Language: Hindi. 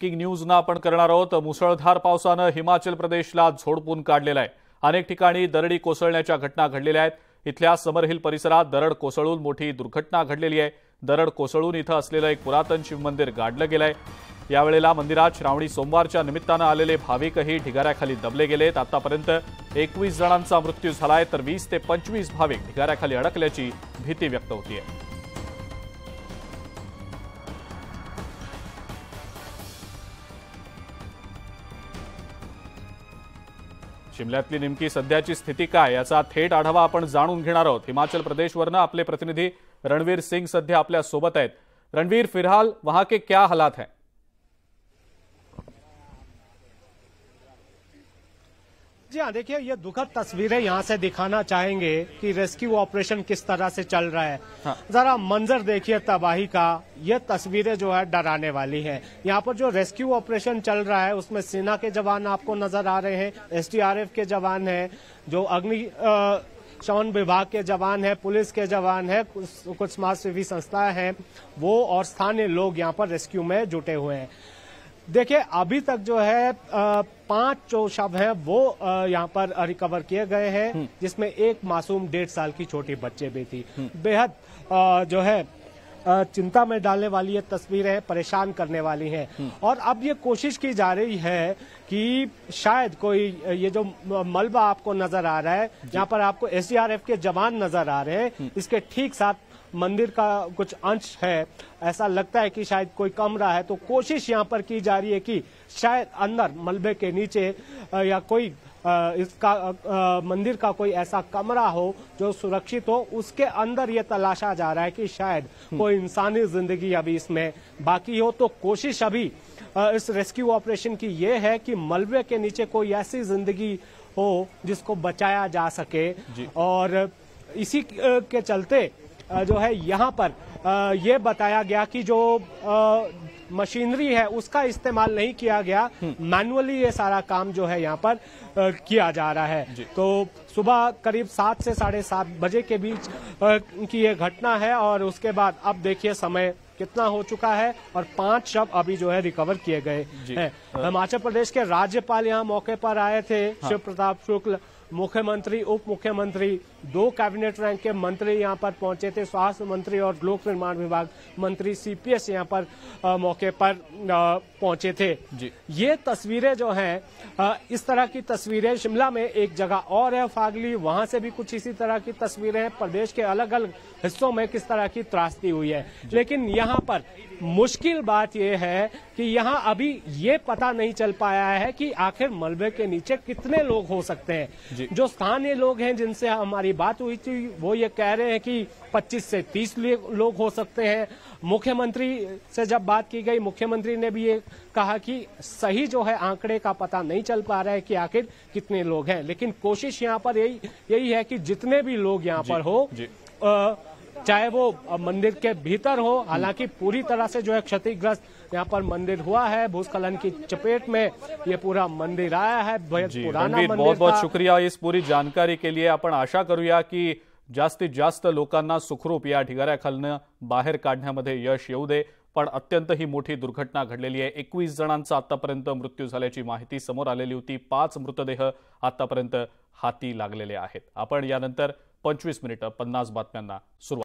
किंग न्यूजनं आपण करणार आहोत मुसळधार पावसानं हिमाचल प्रदेशला झोडपून काढलेलं आहे अनेक ठिकाणी दरडी कोसळण्याच्या घटना घडलेल्या आहेत इथल्या समरहिल परिसरात दरड कोसळून मोठी दुर्घटना घडलेली आहे दरड कोसळून इथं असलेलं एक पुरातन शिवमंदिर गाडलं गेलं आहे यावेळेला मंदिरात श्रावणी सोमवारच्या निमित्तानं आलेले भाविकही ढिगाऱ्याखाली दबले गेलेत आतापर्यंत एकवीस जणांचा मृत्यू झालाय तर वीस ते पंचवीस भाविक ढिगाऱ्याखाली अडकल्याची भीती व्यक्त होती आहे शिमल्यातली नेमकी सध्याची स्थिती काय याचा थेट आढावा आपण जाणून घेणार आहोत हिमाचल प्रदेशवरनं आपले प्रतिनिधी रणवीर सिंग सध्या आपल्या सोबत आहेत रणवीर फिरहाल वहां के क्या हालात है जी हाँ देखिए ये दुखद तस्वीरें यहाँ से दिखाना चाहेंगे कि रेस्क्यू ऑपरेशन किस तरह से चल रहा है हाँ। जरा मंजर देखिए तबाही का ये तस्वीरें जो है डराने वाली हैं यहाँ पर जो रेस्क्यू ऑपरेशन चल रहा है उसमें सेना के जवान आपको नजर आ रहे हैं एसडीआरएफ के जवान है जो अग्नि शवन विभाग के जवान है पुलिस के जवान है कुछ, कुछ समाज सेवी संस्था है वो और स्थानीय लोग यहाँ पर रेस्क्यू में जुटे हुए हैं देखिए अभी तक जो है पांच जो शव हैं वो यहाँ पर रिकवर किए गए हैं हम्म। जिसमें एक मासूम डेढ़ साल की छोटी बच्चे भी थी हम्म। बेहद जो है चिंता में डालने वाली ये तस्वीरें परेशान करने वाली हैं हम्म। और अब ये कोशिश की जा रही है कि शायद कोई ये जो मलबा आपको नजर आ रहा है जहाँ पर आपको एसडीआरएफ के जवान नजर आ रहे हैं इसके ठीक साथ मंदिर का कुछ अंश है ऐसा लगता है कि शायद कोई कम रहा है तो कोशिश यहाँ पर की जा रही है कि शायद अंदर मलबे के नीचे या कोई इसका मंदिर का कोई ऐसा कमरा हो जो सुरक्षित हो उसके अंदर ये तलाशा जा रहा है कि शायद हम्म। कोई इंसानी जिंदगी अभी इसमें बाकी हो तो कोशिश अभी इस रेस्क्यू ऑपरेशन की ये है कि मलबे के नीचे कोई ऐसी जिंदगी हो जिसको बचाया जा सके और इसी के चलते जो है यहाँ पर ये बताया गया कि जो मशीनरी है उसका इस्तेमाल नहीं किया गया हम्म। मैनुअली ये सारा काम जो है यहाँ पर किया जा रहा है तो सुबह करीब सात से साढ़े सात बजे के बीच की ये घटना है और उसके बाद अब देखिए समय कितना हो चुका है और पांच शव अभी जो है रिकवर किए गए हैं हिमाचल प्रदेश के राज्यपाल यहाँ मौके पर आए थे हाँ। शिव प्रताप शुक्ल मुख्यमंत्री उप मुख्यमंत्री दो कैबिनेट रैंक के मंत्री यहाँ पर पहुंचे थे स्वास्थ्य मंत्री और लोक निर्माण विभाग मंत्री सीपीएस यहाँ पर आ, मौके पर आ, पहुंचे थे जी। ये तस्वीरें जो हैं इस तरह की तस्वीरें शिमला में एक जगह और है फागली वहां से भी कुछ इसी तरह की तस्वीरें हैं प्रदेश के अलग अलग हिस्सों में किस तरह की त्रासदी हुई है लेकिन यहाँ पर मुश्किल बात यह है कि यहाँ अभी ये पता नहीं चल पाया है कि आखिर मलबे के नीचे कितने लोग हो सकते हैं जो स्थानीय लोग हैं जिनसे हमारी बात हुई थी वो ये कह रहे हैं कि 25 से 30 लोग हो सकते हैं मुख्यमंत्री से जब बात की गई मुख्यमंत्री ने भी ये कहा कि सही जो है आंकड़े का पता नहीं चल पा रहा है कि आखिर कितने लोग हैं लेकिन कोशिश यहाँ पर यही यही है कि जितने भी लोग यहाँ पर हो चाहे वो मंदिर के भीतर हो हालांकि पूरी तरह से जो है क्षतिग्रस्त यहाँ पर मंदिर हुआ है भूस्खलन की चपेट में ये पूरा मंदिर आया है पुराना बहुत बहुत शुक्रिया इस पूरी जानकारी के लिए अपन आशा करूया कि जास्तीत जास्त लोकान सुखरूप या ढिगाऱ्याखालनं बाहेर काढण्यामध्ये यश येऊ दे पण अत्यंत ही मोठी दुर्घटना घडलेली आहे एकवीस जणांचा आतापर्यंत मृत्यू झाल्याची माहिती समोर आलेली होती पाच मृतदेह आतापर्यंत हाती लागलेले आहेत आपण यानंतर पंचवीस मिनिटं पन्नास बातम्यांना सुरुवात